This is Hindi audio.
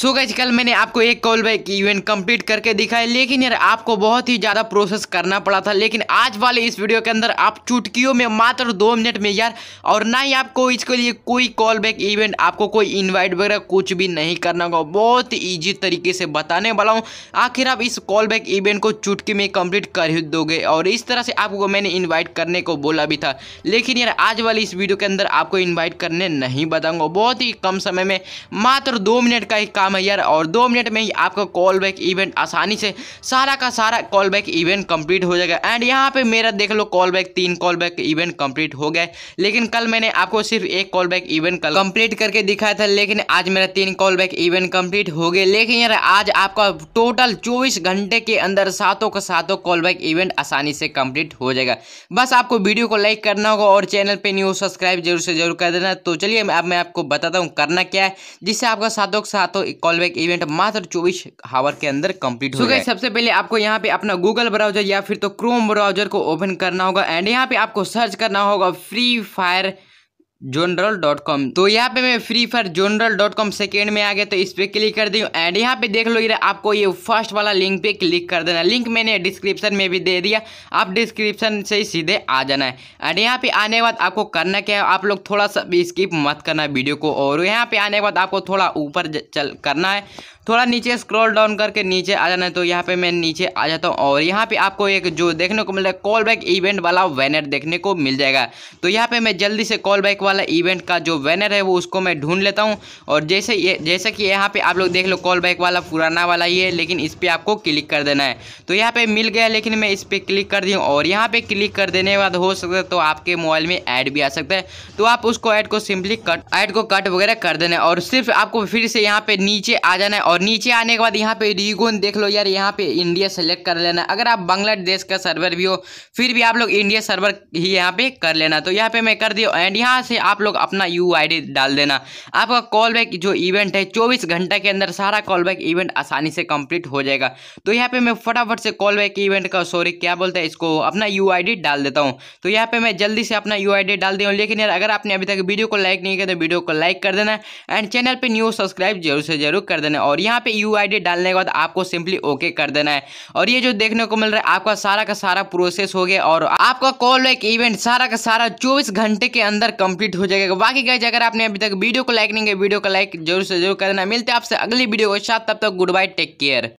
सो so कल मैंने आपको एक कॉल बैक इवेंट कंप्लीट करके दिखाया लेकिन यार आपको बहुत ही ज़्यादा प्रोसेस करना पड़ा था लेकिन आज वाले इस वीडियो के अंदर आप चुटकियों में मात्र दो मिनट में यार और ना ही आपको इसके लिए कोई कॉल बैक इवेंट आपको कोई इनवाइट वगैरह कुछ भी नहीं करना होगा बहुत ईजी तरीके से बताने वाला हूँ आखिर आप इस कॉल बैक इवेंट को चुटकी में कम्प्लीट कर ही दोगे और इस तरह से आपको मैंने इन्वाइट करने को बोला भी था लेकिन यार आज वाले इस वीडियो के अंदर आपको इन्वाइट करने नहीं बताऊँगा बहुत ही कम समय में मात्र दो मिनट का ही काम है यार और दो मिनट में ही आपका कॉल बैक इवेंट आसानी से सारा का सारा कॉल बैक इवेंट कंप्लीट हो जाएगा एंड यहाँ पे मेरा देख लो कॉल बैक तीन कॉल बैक इवेंट कंप्लीट हो गए लेकिन कल मैंने आपको सिर्फ एक कॉल बैक इवेंट कंप्लीट करके दिखाया था लेकिन आज मेरा तीन कॉल बैक इवेंट कंप्लीट हो गए लेकिन यार आज आपका टोटल चौबीस घंटे के अंदर सातों का सातों कॉल बैक इवेंट आसानी से कंप्लीट हो जाएगा बस आपको वीडियो को लाइक करना होगा और चैनल पर न्यू सब्सक्राइब जरूर से जरूर कर देना तो चलिए अब मैं आपको बताता हूँ करना क्या है जिससे आपका सातों सातों कॉल बैक इवेंट मात्र चौबीस हावर के अंदर कंप्लीट हो गया सबसे पहले आपको यहाँ पे अपना गूगल ब्राउजर या फिर तो क्रोम ब्राउजर को ओपन करना होगा एंड यहाँ पे आपको सर्च करना होगा free fire journal dot com तो यहाँ पे मैं free fire journal dot com second में आ गया तो इस पर क्लिक कर दी एंड यहाँ पे देख लो ये आपको ये फर्स्ट वाला लिंक पे क्लिक कर देना लिंक मैंने डिस्क्रिप्शन में भी दे दिया आप डिस्क्रिप्शन से ही सीधे आ जाना है एंड यहाँ पे आने के बाद आपको करना क्या है आप लोग थोड़ा सा स्किप मत करना वीडियो को और यहाँ पे आने के बाद आपको थोड़ा ऊपर चल करना है थोड़ा नीचे स्क्रॉल डाउन करके नीचे आ जाना है तो यहाँ पे मैं नीचे आ जाता हूँ और यहाँ पे आपको एक जो देखने को मिल रहा है कॉल बैक इवेंट वाला वैनर देखने को मिल जाएगा तो यहाँ पे मैं जल्दी से कॉल बैक वाला इवेंट का जो वैनर है वो उसको मैं ढूंढ लेता हूँ और जैसे ये जैसे कि यहाँ पे आप लोग देख लो कॉल बैक वाला पुराना वाला ही है लेकिन इस पर आपको क्लिक कर देना है तो यहाँ पे मिल गया लेकिन मैं इस पर क्लिक कर दी और यहाँ पे क्लिक कर देने के बाद हो सकता है तो आपके मोबाइल में ऐड भी आ सकता है तो आप उसको ऐड को सिंपली कट ऐड को कट वगैरह कर देना है और सिर्फ आपको फिर से यहाँ पे नीचे आ जाना है और नीचे आने के बाद यहाँ पे रिगोन देख लो यार यहाँ पे इंडिया सेलेक्ट कर लेना अगर आप बांग्लादेश का सर्वर भी हो फिर भी आप लोग इंडिया सर्वर ही यहाँ पे कर लेना तो यहाँ पे मैं कर दिया एंड यहाँ से आप लोग अपना यू आई डाल देना आपका कॉल बैक जो इवेंट है चौबीस घंटा के अंदर सारा कॉल बैक इवेंट आसानी से कंप्लीट हो जाएगा तो यहाँ पे मैं फटाफट से कॉल बैक इवेंट का सॉरी क्या बोलते हैं इसको अपना यू डाल देता हूँ तो यहाँ पे मैं जल्दी से अपना यू डाल दिया हूँ लेकिन यार अगर आपने अभी तक वीडियो को लाइक नहीं किया तो वीडियो को लाइक कर देना एंड चैनल पर न्यू सब्सक्राइब जरूर से जरूर कर देना और यहाँ पे यू आई डालने के बाद आपको सिंपली ओके कर देना है और ये जो देखने को मिल रहा है आपका सारा का सारा प्रोसेस हो गया और आपका कॉल बैक इवेंट सारा का सारा चौबीस घंटे के अंदर कंप्लीट हो जाएगा बाकी गए अगर आपने अभी तक वीडियो को लाइक नहीं किया वीडियो को लाइक जरूर से जरूर कर देना मिलते आपसे अगली वीडियो के साथ तब तक गुड बाय टेक केयर